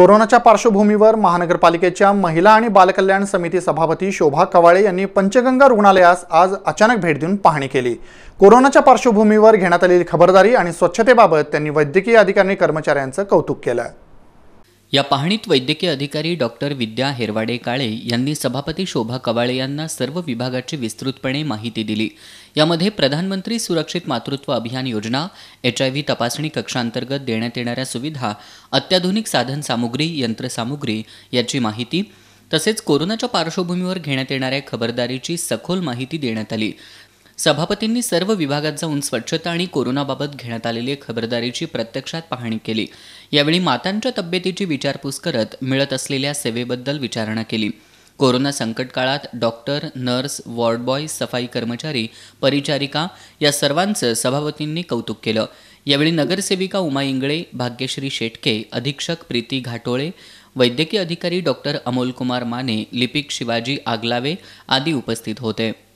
कोरोनाच्या पार्श्वभूमीवर महानगरपालिकेच्या महिला आणि बालकल्याण समिती सभापती शोभा कवाळे यांनी पंचगंगा रुग्णालयास आज अचानक भेट देऊन पाहणी केली कोरोनाच्या पार्श्वभूमीवर घेण्यात आलेली खबरदारी आणि स्वच्छतेबाबत त्यांनी वैद्यकीय अधिकारी कर्मचाऱ्यांचं कौतुक केलं या पाहणीत वैद्यकीय अधिकारी डॉक्टर विद्या हेरवाडे काळे यांनी सभापती शोभा कवाळे यांना सर्व विभागाची विस्तृतपणे माहिती दिली यामध्ये प्रधानमंत्री सुरक्षित मातृत्व अभियान योजना एच आय व्ही तपासणी कक्षांतर्गत देण्यात येणाऱ्या सुविधा अत्याधुनिक साधनसामुग्री यंत्रसामुग्री याची माहिती तसेच कोरोनाच्या पार्श्वभूमीवर घेण्यात येणाऱ्या खबरदारीची सखोल माहिती देण्यात आली सभापतींनी सर्व विभागात जाऊन स्वच्छता आणि कोरोनाबाबत घेण्यात आलेली खबरदारीची प्रत्यक्षात पाहणी केली यावेळी मातांच्या तब्येतीची विचारपूस करत मिळत असलेल्या सेवेबद्दल विचारणा केली कोरोना संकट काळात डॉक्टर नर्स बॉय सफाई कर्मचारी परिचारिका या सर्वांचं सभापतींनी कौतुक केलं यावेळी नगरसेविका उमा इंगळे भाग्यश्री शेटके अधीक्षक प्रीती घाटोळे वैद्यकीय अधिकारी डॉक्टर अमोलकुमार माने लिपिक शिवाजी आगलावे आदी उपस्थित होते